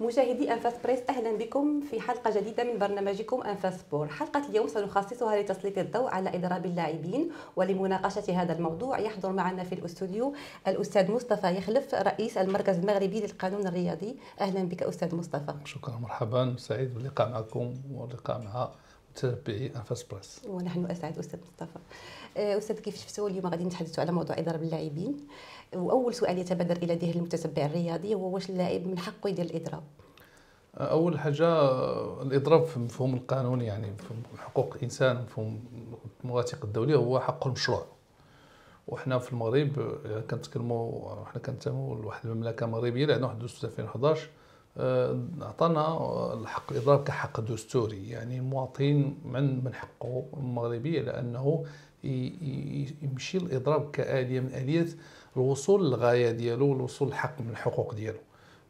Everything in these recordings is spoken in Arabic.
مشاهدي انفاس بريس اهلا بكم في حلقه جديده من برنامجكم انفاس سبور حلقه اليوم سنخصصها لتسليط الضوء على اضراب اللاعبين ولمناقشه هذا الموضوع يحضر معنا في الاستوديو الاستاذ مصطفى يخلف رئيس المركز المغربي للقانون الرياضي اهلا بك استاذ مصطفى شكرا مرحبا سعيد باللقاء معكم واللقاء مع متابعي انفاس بريس ونحن اسعد استاذ مصطفى استاذ كيف شفتوا اليوم غادي نتحدثوا على موضوع اضراب اللاعبين واول سؤال يتبادر الى ذهن المتتبع الرياضي هو واش اللاعب من حقه يدير الاضراب اول حاجه الاضراب في المفهوم القانوني يعني في حقوق الانسان مفهوم المواثيق الدوليه هو حق المشروع وحنا في المغرب كنتكلموا حنا كنتموا لواحد المملكه مغربيه اللي عندنا واحد الدستور 2011 آه، عطانا الحق الاضراب كحق دستوري يعني المواطن من من حقه المغربي على انه يمشي الاضراب كاليه من اليات الوصول للغايه ديالو الوصول لحق من الحقوق ديالو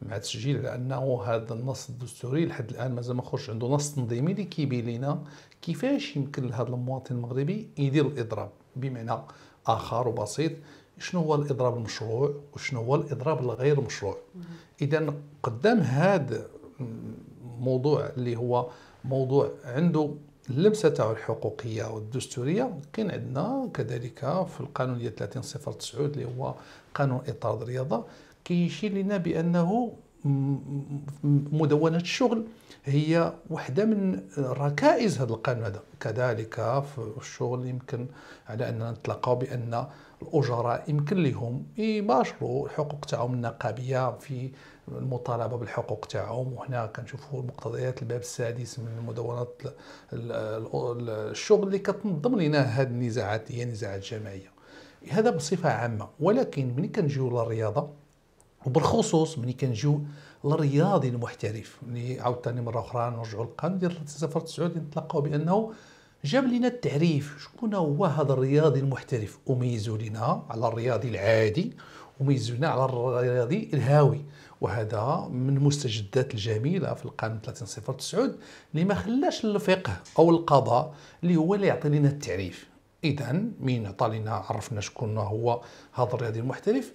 مع تسجيل لانه هذا النص الدستوري لحد الان مازال ما خرج عنده نص تنظيمي اللي كيبين لنا كيفاش يمكن لهذا المواطن المغربي يدير الاضراب بمعنى اخر وبسيط شنو هو الاضراب المشروع وشنو هو الاضراب الغير مشروع اذا قدام هذا الموضوع اللي هو موضوع عنده اللمسه تاعو الحقوقيه والدستوريه كاين عندنا كذلك في القانون ديال 30 09 اللي هو قانون اطار الرياضه كيشير لنا بانه مدونه الشغل هي واحده من ركائز هذا القانون هذا كذلك في الشغل يمكن على اننا نتلاقاو بان الاجراء يمكن لهم يباشروا الحقوق تاعهم النقابيه في المطالبه بالحقوق تاعهم وهنا كنشوفوا مقتضيات الباب السادس من مدونات الشغل اللي كتنظم لنا هذه النزاعات هي نزاعات جماعيه هذا بصفه عامه ولكن ملي كنجيو للرياضه وبالخصوص ملي كنجيو للرياضي المحترف ملي عاود ثاني مره اخرى نرجعوا للقرن ديال السفر السعودي نتلقاو بانه جاب لنا التعريف شكون هو هذا الرياضي المحترف وميزوا لنا على الرياضي العادي وميزوا لنا على الرياضي الهاوي وهذا من المستجدات الجميله في القرن 30 صفر تسعود اللي ما خلاش الفقه او القضاء اللي هو اللي يعطي لنا التعريف اذا مين عطى لنا عرفنا شكون هو هذا الرياضي المحترف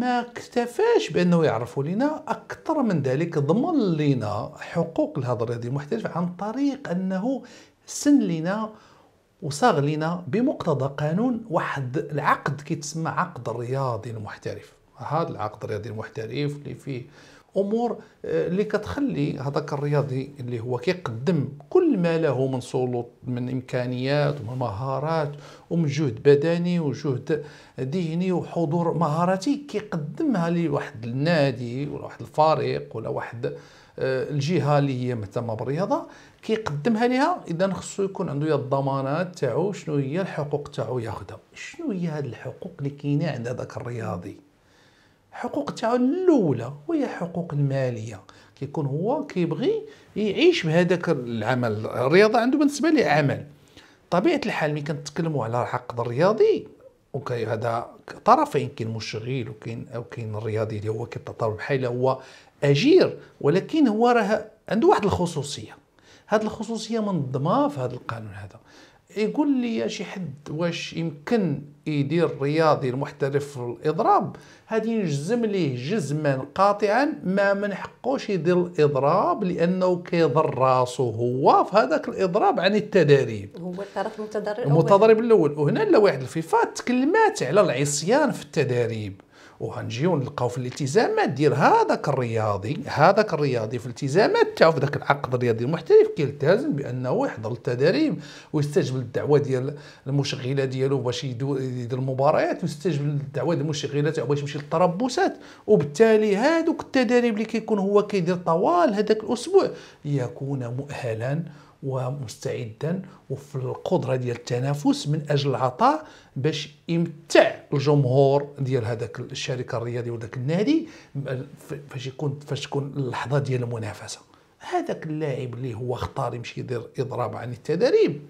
ما اكتفاش بانه يعرفوا لنا اكثر من ذلك ضمن لنا حقوق الهضر هذه المحترفه عن طريق انه سن لنا وصاغ لنا بمقتضى قانون واحد العقد كيتسمى عقد الرياضي المحترف هذا العقد الرياضي المحترف اللي فيه امور آه، اللي كتخلي هذاك الرياضي اللي هو كيقدم كل ما له من سلطه من امكانيات ومن مهارات ومن جهد بدني وجهد ذهني وحضور مهاراتي كيقدمها لواحد النادي ولا واحد الفريق ولا واحد آه، الجهه اللي هي مهتمه بالرياضه كيقدمها ليها اذا خصو يكون عنده يا الضمانات تاعو شنو هي الحقوق تاعو ياخذها شنو هي هذه الحقوق اللي كاينه عند هذاك الرياضي حقوق تاعو الاولى وهي حقوق الماليه كيكون هو كيبغي يعيش بهذاك العمل الرياضه عنده بالنسبه ليه عمل طبيعه الحال ملي كنتكلموا على الحق الرياضي اوكي هذا طرفين كاين مشغل وكاين او كاين الرياضي اللي هو كيتطور بحال هو اجير ولكن هو راه عنده واحد الخصوصيه هذه الخصوصيه منظمه في هذا القانون هذا يقول لي شي حد واش يمكن يدير رياضي المحترف في الاضراب هذه نجزم ليه جزما قاطعا ما من حقوش يدير الاضراب لانه كيضر راسه هو في هذاك الاضراب عن التدريب هو الطرف المتضرر الاول المتضرب الاول وهنا لا واحد الفيفا تكلمات على العصيان في التدريب وغنجيو نلقاو في الالتزامات ديال هذاك الرياضي هذاك الرياضي في الالتزامات تاعو في ذاك العقد الرياضي المحترف كيلتزم بانه يحضر التدريب ويستجب للدعوه ديال المشغله ديالو باش يدير المباريات ويستجب للدعوه ديال المشغله تاعو باش يمشي للتربصات وبالتالي هذوك التدريب اللي كيكون هو كيدير طوال هذاك الاسبوع يكون مؤهلا ومستعدا وفي القدره ديال التنافس من اجل العطاء باش يمتع الجمهور ديال هذاك الشركه الرياضيه وذاك النادي فاش يكون فاش تكون اللحظه ديال المنافسه هذاك اللاعب اللي هو اختار يمشي يدير اضراب عن التدريب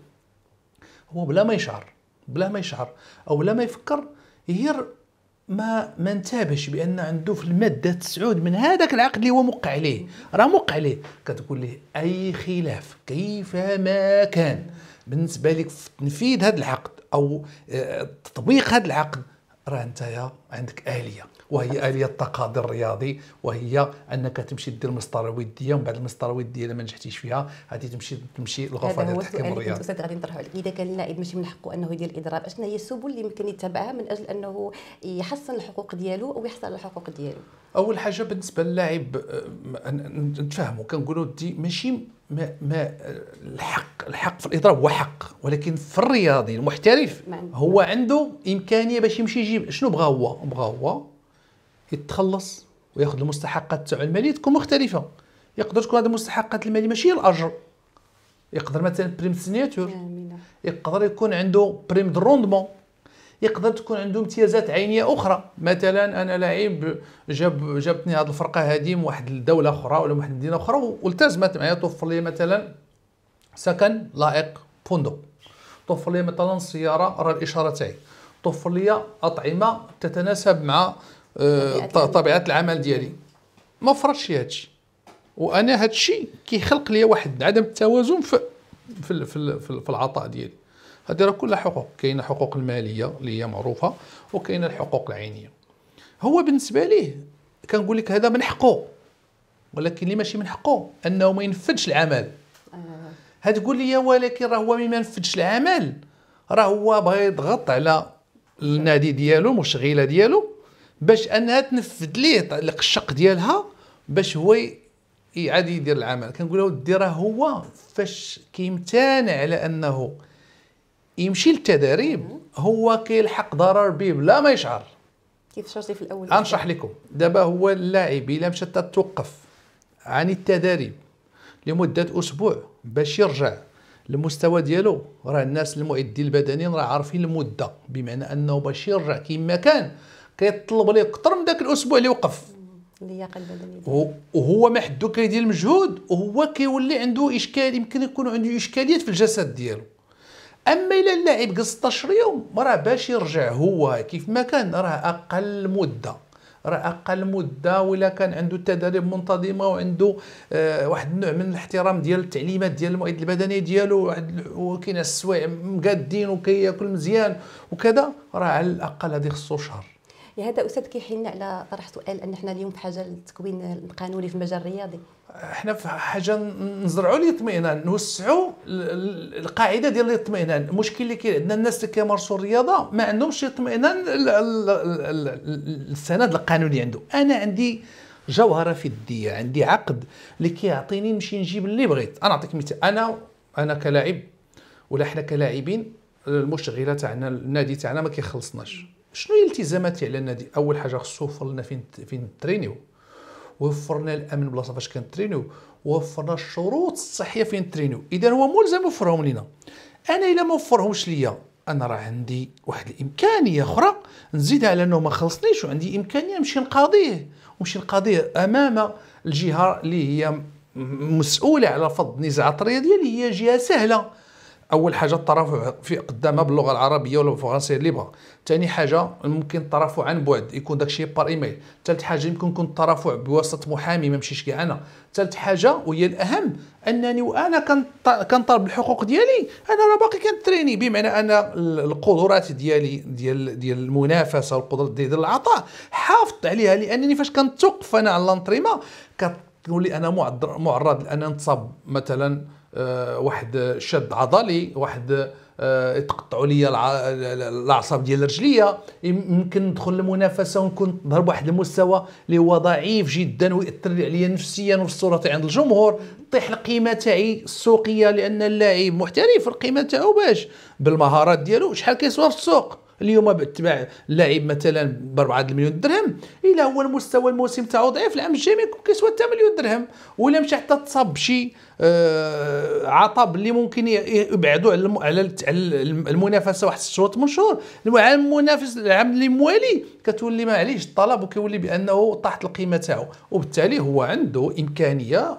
هو بلا ما يشعر بلا ما يشعر او بلا ما يفكر ير ما ما انتبهش بان عنده في الماده تسعود من هذاك العقد اللي هو موقع عليه راه موقع عليه كتقول له اي خلاف كيفما كان بالنسبه لك في تنفيذ هذا العقد او آه، تطبيق هذا العقد راه انت عندك اليه وهي اليه التقاضي الرياضي وهي انك تمشي دير المسطره الوديه ومن بعد المسطره الوديه الا ما نجحتيش فيها غادي تمشي تمشي للغرفه ديال التحكيم الرياضي استاذ غادي نطرحوا عليك اذا كان اللاعب ماشي من حقه انه يدير الاضراب اشنا هي السبل اللي يمكن يتبعها من اجل انه يحسن الحقوق ديالو او يحصل على الحقوق ديالو اول حاجه بالنسبه للاعب آه، نتفاهموا كنقولوا دي ماشي ما ما الحق الحق في الاضراب هو حق ولكن في الرياضي المحترف نعم. هو عنده امكانيه باش يمشي يجيب شنو بغا هو بغا هو يتخلص وياخذ المستحقات تاعو الماليه تكون مختلفه يقدر تكون هذه المستحقات الماليه ماشي هي الاجر يقدر مثلا بريم سيناتور يقدر يكون عنده بريم دروندمون يقدر تكون عنده امتيازات عينيه اخرى مثلا انا لعيب جاب جابتني هذه الفرقه هذه من واحد الدوله اخرى ولا من واحد المدينه اخرى والتزمت معايا توفر لي مثلا سكن لائق فندق توفر لي مثلا سياره راه الاشاره تاعي توفر لي اطعمه تتناسب مع آه، يعني طبيعه العمل ديالي ما فرضش هادشي وانا هادشي كيخلق لي واحد عدم التوازن في في في, في العطاء ديالي هذه راه كلها حقوق كاينه الحقوق الماليه اللي هي معروفه وكاينه الحقوق العينيه هو بالنسبه ليه كنقول لك هذا من حقه ولكن اللي ماشي من حقه انه ما ينفذش العمل هتقول آه. لي ولكن راه هو ما ينفذش العمل راه هو بغى يضغط على النادي ديالو المشغله ديالو باش انها تنفذ ليه القشق ديالها باش هو يعاد يدير العمل كنقول له ودي راه هو فاش كيمتنع على انه يمشي للتدريب هو كيلحق ضرر به بلا ما يشعر كيف شرتي في الاول انشرح لكم دابا هو اللاعب الا مشى توقف عن التدريب لمده اسبوع باش يرجع المستوى ديالو راه الناس المعدين البدنيين راه عارفين المده بمعنى انه باش يرجع كما كان كيطلب عليه اكثر من ذاك الاسبوع اللي وقف اللياقه البدنيه وهو ما حدو كيدير المجهود وهو كيولي عنده اشكال يمكن يكون عنده اشكاليات في الجسد ديالو اما الا اللاعب قص 16 يوم راه باش يرجع هو كيف ما كان راه اقل مده راه اقل مده ولا كان عنده تدريب منتظمه وعنده آه واحد النوع من الاحترام ديال التعليمات ديال المؤيد البدني ديالو واحد وكاين السوايع مقادين وكياكل مزيان وكذا راه على الاقل هذه خصو شهر لهذا استاذ كيحيلنا على طرح سؤال ان احنا اليوم في حاجه للتكوين القانوني في المجال الرياضي احنا في حاجه نزرعوا الاطمئنان نوسعوا القاعده ديال الاطمئنان المشكل اللي كاين عندنا الناس اللي كيمارسوا الرياضه ما عندهمش اطمئنان السند القانوني عنده انا عندي جوهره فديه عندي عقد اللي كيعطيني نمشي نجيب اللي بغيت انا نعطيك مثال انا انا كلاعب ولا حنا كلاعبين المشغله تاعنا النادي تاعنا ما كيخلصناش شنو هي الالتزامات على النادي اول حاجه خصو يوفر لنا فين فين ترينيو وفر لنا الامن بلاصه فاش كنترينيو وفرنا الشروط الصحيه فين ترينيو اذا هو ملزم يوفرهم لينا انا الا ما وفرهمش ليا انا راه عندي واحد الامكانيه اخرى نزيدها على انه ما خلصنيش وعندي امكانيه نمشي نقاضيه ونمشي نقاضيه امام الجهه اللي هي مسؤوله على فض النزاعات الرياضيه اللي هي جهه سهله اول حاجه الترافع في قدامها باللغه العربيه ولا بالفرنسيه اللي بغا ثاني حاجه ممكن الترافع عن بعد يكون داكشي بار ايميل ثالث حاجه يمكن يكون الترافع بواسطه محامي ما مشيش كاع انا ثالث حاجه وهي الاهم انني وانا كنطالب الحقوق ديالي انا راه باقي كنتريني بمعنى ان القدرات ديالي ديال ديال المنافسه والقدرات ديال, العطاء حافظت عليها لانني فاش كنتوقف انا على الانتريما كتولي انا معرض لان نتصاب مثلا آه، واحد شد عضلي واحد آه، يتقطعوا لي الاعصاب ديال رجليا يمكن ندخل للمنافسه ونكون نظهر بواحد المستوى اللي هو ضعيف جدا وياثر عليا نفسيا وفي الصوره تاعي عند الجمهور طيح القيمه تاعي السوقيه لان اللاعب محترف القيمه تاعو باش بالمهارات ديالو شحال كيسوا في السوق اليوم تباع اللاعب مثلا ب 4 مليون درهم الا هو المستوى الموسم تاعو ضعيف العام الجاي ما يكون كيسوى حتى مليون درهم ولا مشى حتى تصاب بشي آه، عطب اللي ممكن يبعدوا على على المنافسه واحد 6 شهور 8 شهور العام المنافس العام اللي موالي كتولي ما عليهش الطلب وكيولي بانه طاحت القيمه تاعو وبالتالي هو عنده امكانيه آه،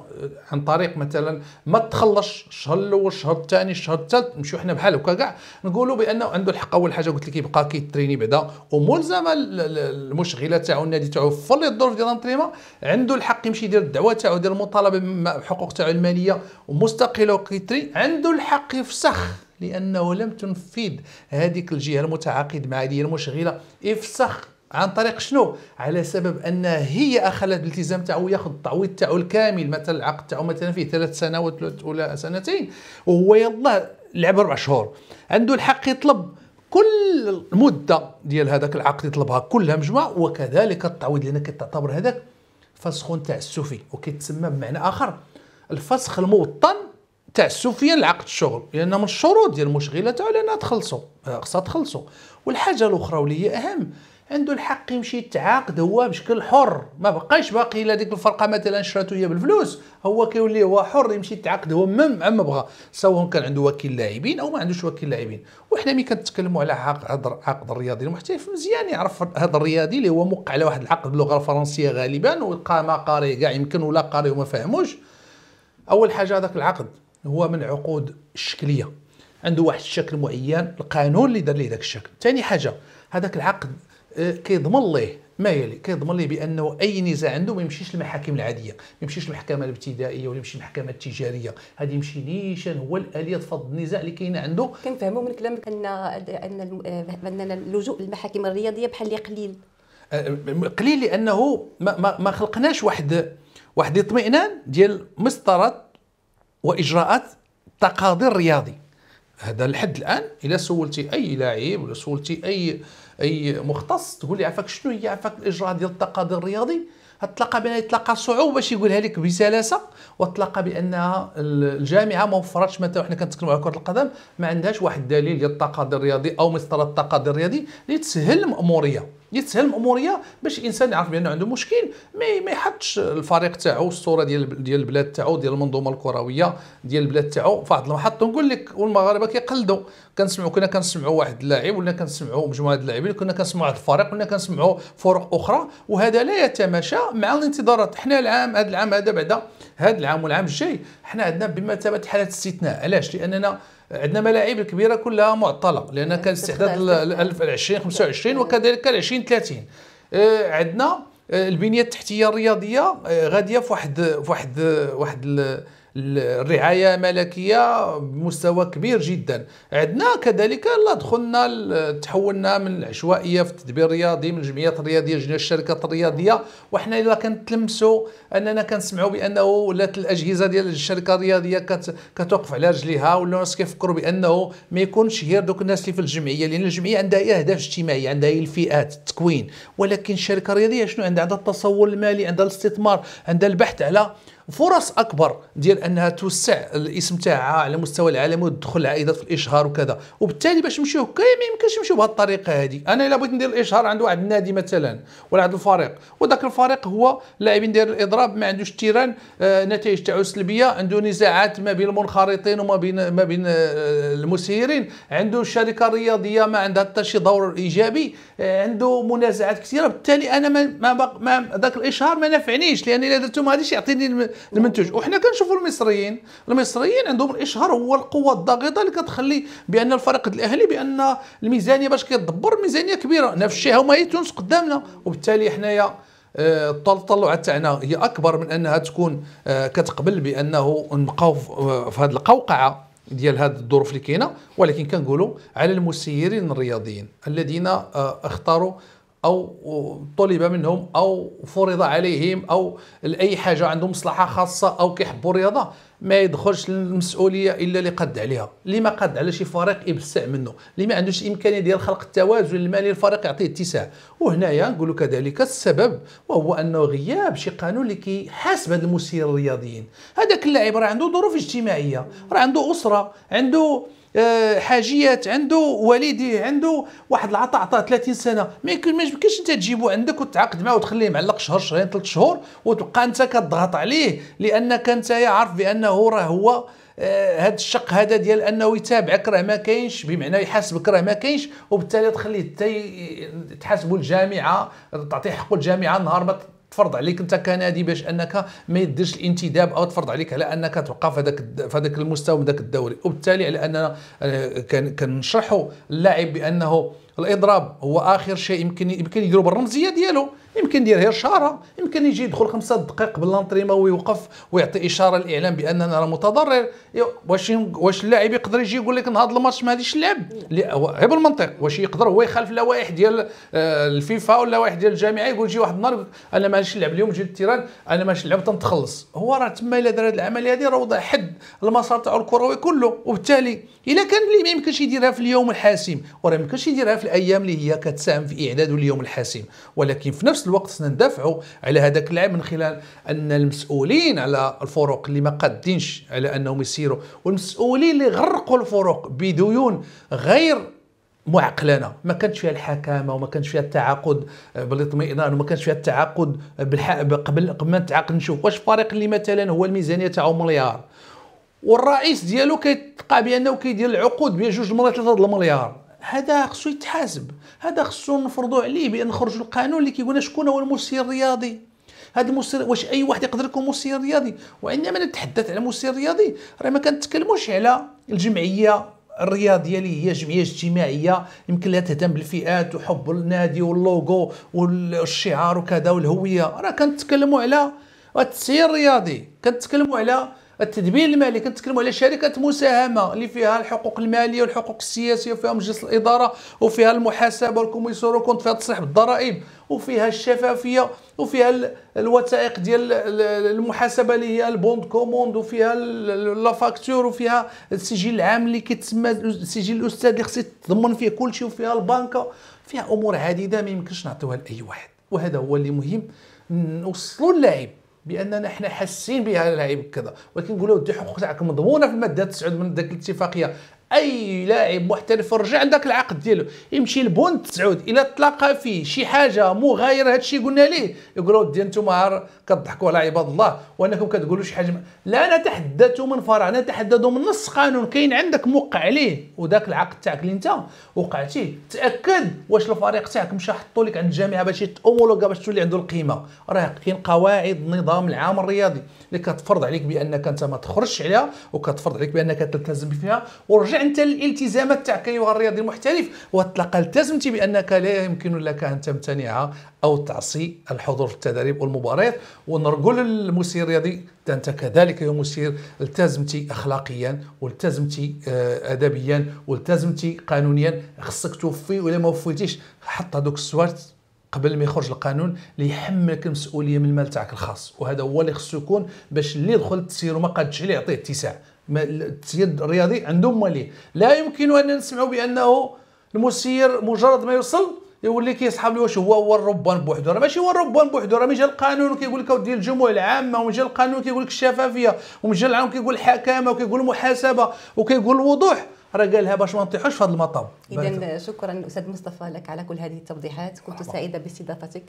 عن طريق مثلا ما تخلص الشهر الاول الشهر الثاني الشهر الثالث نمشيو حنا بحال هكا كاع نقولوا بانه عنده الحق اول حاجه قلت لك يبقى كيتريني بعدا وملزمه المشغله تاعو النادي تاعو في الظروف ديال الانترينمون عنده الحق يمشي يدير الدعوه تاعو ديال المطالبه بحقوق تاعو الماليه دوليه ومستقله وقطري عنده الحق يفسخ لانه لم تنفذ هذيك الجهه المتعاقد مع هذه المشغله يفسخ عن طريق شنو على سبب ان هي اخلت الالتزام تاعو ياخذ التعويض تاعو الكامل مثلا العقد تاعو مثلا فيه ثلاث سنوات ولا سنتين وهو يلا لعب اربع شهور عنده الحق يطلب كل المده ديال هذاك العقد يطلبها كلها مجموعه وكذلك التعويض لان كتعتبر هذاك فسخ تاع السفي وكيتسمى بمعنى اخر الفسخ الموطن تاع السوفيه لعقد الشغل لان من الشروط ديال المشغله تاعو لانها تخلصوا آه، خصها تخلصوا والحاجه الاخرى واللي هي اهم عنده الحق يمشي يتعاقد هو بشكل حر ما بقاش باقي الا ديك الفرقه مثلا شراتو هي بالفلوس هو كيولي هو حر يمشي يتعاقد هو مم عما بغى سواء كان عنده وكيل لاعبين او ما عندوش وكيل لاعبين وحنا ملي كنتكلموا على عقد عقد الرياضي المحترف مزيان يعرف هذا الرياضي اللي هو موقع على واحد العقد باللغه الفرنسيه غالبا وقام قاري كاع يمكن ولا قاري وما فاهموش اول حاجه هذاك العقد هو من العقود الشكليه عنده واحد الشكل معين القانون اللي دار ليه ذاك الشكل ثاني حاجه هذاك العقد آه، كيضمن ليه ما يلي كيضمن ليه بانه اي نزاع عنده ما يمشيش للمحاكم العاديه ما يمشيش للمحكمه الابتدائيه ولا يمشي للمحكمه التجاريه هذا يمشي نيشان هو الاليه فض النزاع اللي كاين عنده كنفهموا من كلامك ان ان ان اللجوء للمحاكم الرياضيه بحال اللي قليل آه، قليل لانه ما, ما, ما خلقناش واحد واحد الاطمئنان ديال مسطره واجراءات التقاضي الرياضي هذا لحد الان الا سولتي اي لاعب ولا سولتي اي اي مختص تقول لي عفاك شنو هي عفاك الاجراءات ديال التقاضي الرياضي تلقى بان يتلقى صعوبه باش يقولها لك بسلاسه وتلقى بانها الجامعه ما وفرتش مثلا وحنا كنتكلموا على كره القدم ما عندهاش واحد الدليل ديال التقاضي الرياضي او مسطره التقاضي الرياضي اللي تسهل الماموريه يتسهل الاموريه باش الانسان يعرف بانه عنده مشكل ما يحطش الفريق تاعو الصوره ديال ديال البلاد تاعو ديال المنظومه الكرويه ديال البلاد تاعو في واحد المحط ونقول لك والمغاربه كيقلدوا كنسمعوا كنا كنسمعوا واحد اللاعب ولا كنسمعوا مجموعه اللاعبين كنا كنسمعوا واحد الفريق ولا كنسمعوا فرق اخرى وهذا لا يتماشى مع الانتظارات حنا العام هذا العام هذا بعد هذا العام والعام الجاي حنا عندنا بمثابه حاله استثناء علاش لاننا عندنا ملاعب كبيره كلها معطله لان كان استعداد 2020 25 وكذلك 20 30 آه، عندنا آه، البنيه التحتيه الرياضيه آه، غاديه في واحد في واحد واحد الرعايه ملكيه بمستوى كبير جدا عندنا كذلك لا دخلنا تحولنا من العشوائيه في التدبير الرياضي من الجمعيات الرياضيه جينا الشركات الرياضيه وحنا الا كنتلمسوا اننا كنسمعوا بانه ولات الاجهزه ديال الشركه الرياضيه كت كتوقف على رجليها ولا الناس كيفكروا بانه ما يكونش غير دوك الناس اللي في الجمعيه لان الجمعيه عندها هي اهداف اجتماعيه عندها هي الفئات التكوين ولكن الشركه الرياضيه شنو عندها عندها التصور المالي عندها الاستثمار عندها البحث على فرص اكبر ديال انها توسع الاسم تاعها على مستوى العالم وتدخل عائدات في الاشهار وكذا وبالتالي باش نمشيو هكا ما يمكنش نمشيو بهذه الطريقه هذه انا الا بغيت ندير الاشهار عند واحد النادي مثلا ولا عند الفريق وذاك الفريق هو لاعبين داير الاضراب ما عندوش تيران آه نتائج تاعو سلبيه عنده نزاعات ما بين المنخرطين وما بين ما بين آه المسيرين عنده شركه رياضيه ما عندها حتى شي دور ايجابي آه عنده منازعات كثيره بالتالي انا ما, ما, ما ذاك الاشهار ما نافعنيش لان الا درتو ما غاديش يعطيني المنتوج وحنا كنشوفوا المصريين المصريين عندهم الاشهار هو القوه الضاغطه اللي كتخلي بان الفريق الاهلي بان الميزانيه باش كيدبر ميزانيه كبيره نفس الشيء هما هي تونس قدامنا وبالتالي حنايا آه، التطلعات تاعنا هي اكبر من انها تكون آه، كتقبل بانه نبقاو آه، في هذه القوقعه ديال هذه الظروف اللي كاينه ولكن كنقولوا على المسيرين الرياضيين الذين اختاروا او طلب منهم او فرض عليهم او اي حاجه عندهم مصلحه خاصه او كيحبوا الرياضه ما يدخلش للمسؤوليه الا اللي قد عليها اللي ما قد على شي فريق يبسع منه اللي ما عندوش امكانيه ديال خلق التوازن المالي للفريق يعطيه اتساع وهنايا نقولوا كذلك السبب وهو انه غياب شي قانون اللي كيحاسب هاد المسير الرياضيين هذاك اللاعب راه عنده ظروف اجتماعيه راه عنده اسره عنده آه، حاجيات عنده والديه عنده واحد العطاء عطاه 30 سنه ما يمكنش انت تجيبو عندك وتعاقد معاه وتخليه معلق شهر شهرين ثلاث شهور وتبقى انت كتضغط عليه لانك انت عارف بانه راه هو هذا آه، الشق هذا ديال انه يتابعك راه ما كاينش بمعنى يحاسبك راه ما كاينش وبالتالي تخليه حتى تحاسبوا الجامعه تعطيه حقه الجامعه نهار ما تفرض عليك انت كنادي باش انك ما يديرش الانتداب او تفرض عليك على انك تبقى في هذاك في هذاك المستوى من ذاك الدوري وبالتالي على اننا آه، كنشرحوا اللاعب بانه الاضراب هو اخر شيء يمكن يمكن يديروا بالرمزيه ديالو يمكن يدير غير شاره يمكن يجي يدخل خمسة دقائق قبل لانطريما ويوقف ويعطي اشاره للاعلام باننا راه متضرر واش واش اللاعب يقدر يجي يقول لك هذا الماتش ما غاديش نلعب غير بالمنطق واش يقدر هو يخالف اللوائح ديال آه، الفيفا واللوائح ديال الجامعه يقول يجي واحد النهار انا ما غاديش نلعب اليوم جيت التيران انا ما غاديش نلعب تنتخلص هو راه تما الا دار هذه العمليه هذه راه وضع حد المسار تاعو الكروي كله وبالتالي الا كان اللي ما يمكنش يديرها في اليوم الحاسم وراه ما يمكنش يديرها في الايام اللي هي كتساهم في اعداد اليوم الحاسم ولكن في نفس الوقت خصنا ندافعوا على هذاك اللعب من خلال ان المسؤولين على الفروق اللي ما قادينش على انهم يسيروا والمسؤولين اللي غرقوا الفروق بديون غير معقلانه ما كانش فيها الحكامه وما كانش فيها التعاقد بالاطمئنان وما كانش فيها التعاقد قبل قبل ما نتعاقد نشوف واش الفريق اللي مثلا هو الميزانيه تاعو مليار والرئيس ديالو كيتقى بانه كيدير العقود بجوج مرات ثلاثه المليار هذا خصو يتحاسب هذا خصو نفرضوا عليه بان خرج القانون اللي كيقول شكون هو المسير الرياضي هذا المسير واش اي واحد يقدر يكون مسير رياضي وعندما نتحدث على مسير رياضي راه ما كنتكلموش على الجمعيه الرياضيه اللي هي جمعيه اجتماعيه يمكن لها تهتم بالفئات وحب النادي واللوغو والشعار وكذا والهويه راه كنتكلموا على التسيير الرياضي كنتكلموا على التدبير المالي كنتكلموا على شركه مساهمه اللي فيها الحقوق الماليه والحقوق السياسيه وفيها مجلس الاداره وفيها المحاسبه والكوميسور وكنت فيها تصريح بالضرائب وفيها الشفافيه وفيها الوثائق ديال المحاسبه اللي هي البوند كوموند وفيها لا فاكتور وفيها السجل العام اللي كيتسمى السجل الاستاذ اللي خصك تضمن فيه كل شيء وفيها البنكه فيها امور عديده ما يمكنش نعطيوها لاي واحد وهذا هو اللي مهم نوصلوا للاعب باننا احنا حاسين بها اللاعب كذا ولكن نقول له حقوق تاعك مضمونه في الماده 9 من ذاك الاتفاقيه اي لاعب محترف رجع عندك العقد ديالو يمشي لبون تسعود الى تلاقى فيه شي حاجه مغايره هادشي قلنا ليه يقولوا ودي انتم كضحكوا على عباد الله وانكم كتقولوا شي حاجه م... لا نتحدث من فراغ نتحدث من نص قانون كاين عندك موقع عليه وذاك العقد تاعك اللي انت وقعتي تاكد واش الفريق تاعك مشى حطوا لك عند الجامعه باش يتامولوكا باش تولي عنده القيمه راه كاين قواعد النظام العام الرياضي اللي كتفرض عليك بانك انت ما تخرجش عليها وكتفرض عليك بانك تلتزم فيها ورجع انت الالتزامات تاع ايها الرياضي المحترف وتلقى التزمتي بانك لا يمكن لك ان تمتنع او تعصي الحضور في التدريب والمباريات ونرجو للمسير الرياضي انت كذلك يا مسير التزمتي اخلاقيا والتزمتي آه، ادبيا والتزمتي قانونيا خصك توفي ولا ما وفيتيش حط هذوك السوارت قبل ما يخرج القانون اللي يحملك المسؤوليه من المال تاعك الخاص وهذا هو اللي خصو يكون باش اللي يدخل التسيير وما قادش عليه يعطيه اتساع التسيد الرياضي عندهم ماليه لا يمكن ان نسمعوا بانه المسير مجرد ما يوصل يولي كيسحب واش هو هو الربان بوحدو راه ماشي هو الربان بوحدو راه من جا القانون كيقول لك ديال الجمهور العامه ومن جا القانون كيقول لك الشفافيه ومن جا العام كيقول الحكامه وكيقول المحاسبه وكيقول الوضوح راه قالها باش ما نطيحوش في هذا المطب اذا شكرا استاذ مصطفى لك على كل هذه التوضيحات كنت سعيده باستضافتك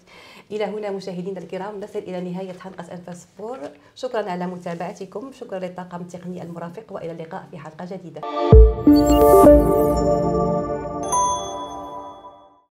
الى هنا مشاهدينا الكرام نصل الى نهايه حلقه انفاس فور شكرا على متابعتكم شكرا للطاقم التقني المرافق والى اللقاء في حلقه جديده